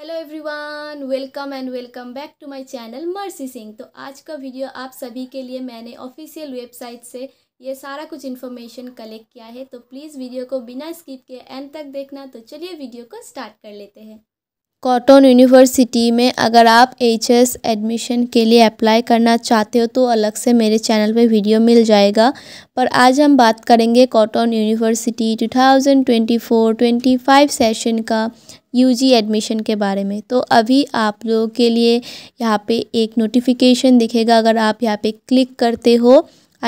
Hello everyone welcome and welcome back to my channel Mercy Singh तो आज का video आप सभी के लिए मैंने ऑफिशियल वेबसाइट से ये सारा कुछ इन्फॉर्मेशन कलेक्ट किया है तो प्लीज़ वीडियो को बिना स्किप के एंड तक देखना तो चलिए वीडियो को स्टार्ट कर लेते हैं कॉटन यूनिवर्सिटी में अगर आप एच एस एडमिशन के लिए अप्लाई करना चाहते हो तो अलग से मेरे चैनल पे वीडियो मिल जाएगा पर आज हम बात करेंगे कॉटन यूनिवर्सिटी 2024-25 सेशन का यूजी एडमिशन के बारे में तो अभी आप लोगों के लिए यहाँ पे एक नोटिफिकेशन दिखेगा अगर आप यहाँ पे क्लिक करते हो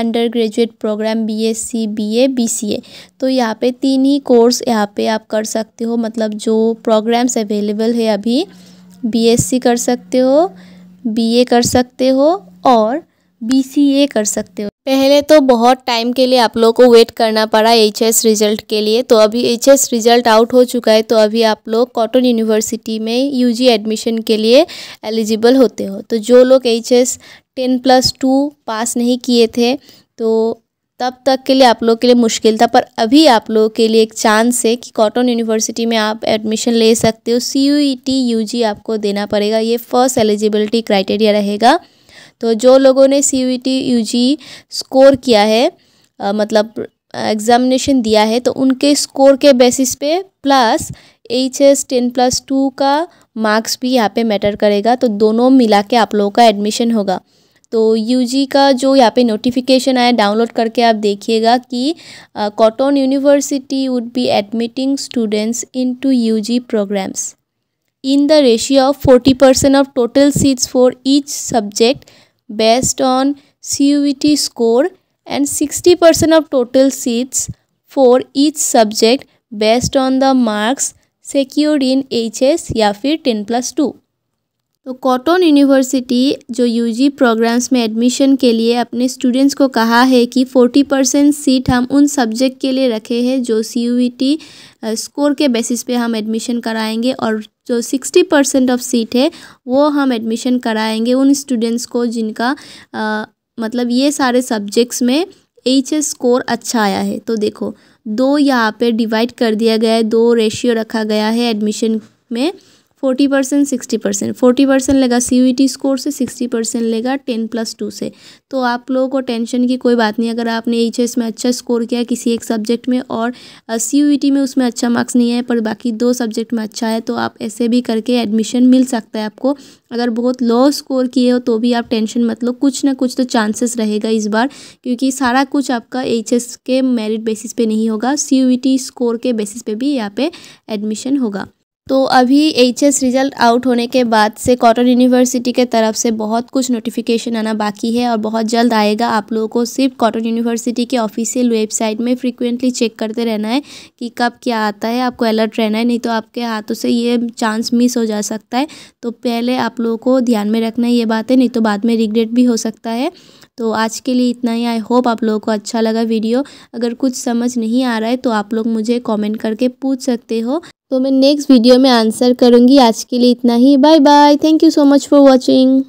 under graduate programme BSc BA BCA तो यहाँ पे तीन ही कोर्स यहाँ पे आप कर सकते हो मतलब जो प्रोग्राम्स अवेलेबल है अभी बीएससी कर सकते हो बीए कर सकते हो और बीसीए कर सकते हो पहले तो बहुत टाइम के लिए आप लोगों को वेट करना पड़ा एचएस रिजल्ट के लिए तो अभी एचएस रिजल्ट आउट हो चुका है तो अभी आप लोग कॉटन यूनिवर्सिटी में यूजी एडमिशन के लिए एलिजिबल होते हो तो जो लोग HS ten plus two pass नहीं किए थे तो तब तक के लिए आप लोग के लिए मुश्किल था पर अभी आप लोगों के लिए एक चांस है कि कॉटन यूनिवर्सिटी में आप एडमिशन ले सकते हो C U E T U G आपको देना पड़ेगा ये फर्स्ट एलिजिबिलिटी क्राइटेरिया रहेगा तो जो लोगों ने C U E T U G score किया है आ, मतलब एग्ज़ामिनेशन दिया है तो उनके स्कोर के बेसिस पे plus H S ten plus two का मार्क्स भी यहाँ पे मैटर करेगा तो दोनों मिला के आप लोगों का एडमिशन होगा तो यूजी का जो यहाँ पे नोटिफिकेशन आया डाउनलोड करके आप देखिएगा कि Cotton University would be admitting students into U programmes in the ratio of forty percent of total seats for each subject based on C score and sixty percent of total seats for each subject based on the marks secured in H S या फिर ten plus two तो Cotton University जो UG programmes में admission के लिए अपने students को कहा है कि फ़ोर्टी परसेंट सीट हम उन सब्जेक्ट के लिए रखे हैं जो सी स्कोर e के बेसिस पे हम एडमिशन कराएंगे और जो सिक्सटी परसेंट ऑफ सीट है वो हम एडमिशन कराएंगे उन स्टूडेंट्स को जिनका आ, मतलब ये सारे सब्जेक्ट्स में एच स्कोर अच्छा आया है तो देखो दो यहाँ पे डिवाइड कर दिया गया है दो रेशियो रखा गया है एडमिशन में। Forty percent sixty percent forty percent लेगा सी टी स्कोर से सिक्सटी परसेंट लेगा टेन प्लस टू से तो आप लोगों को टेंशन की कोई बात नहीं अगर आपने एच एस में अच्छा स्कोर किया किसी एक सब्जेक्ट में और सी यू टी में उसमें अच्छा मार्क्स नहीं है पर बाकी दो सब्जेक्ट में अच्छा है तो आप ऐसे भी करके एडमिशन मिल सकता है आपको अगर बहुत लो स्कोर किए हो तो भी आप टेंशन मत लो कुछ ना कुछ तो चांसेस रहेगा इस बार क्योंकि सारा कुछ आपका एच एस के मेरिट बेसिस पे नहीं होगा सी स्कोर e के बेसिस पे भी यहाँ पे एडमिशन होगा तो अभी एच एस रिज़ल्ट आउट होने के बाद से कॉटन यूनिवर्सिटी के तरफ से बहुत कुछ नोटिफिकेशन आना बाकी है और बहुत जल्द आएगा आप लोगों को सिर्फ कॉटन यूनिवर्सिटी के ऑफिशियल वेबसाइट में फ्रिक्वेंटली चेक करते रहना है कि कब क्या आता है आपको अलर्ट रहना है नहीं तो आपके हाथों से ये चांस मिस हो जा सकता है तो पहले आप लोगों को ध्यान में रखना है ये बात है नहीं तो बाद में रिग्रेट भी हो सकता है तो आज के लिए इतना ही आई होप आप लोगों को अच्छा लगा वीडियो अगर कुछ समझ नहीं आ रहा है तो आप लोग मुझे कॉमेंट करके पूछ सकते हो तो मैं नेक्स्ट वीडियो में आंसर करूँगी आज के लिए इतना ही bye bye thank you so much for watching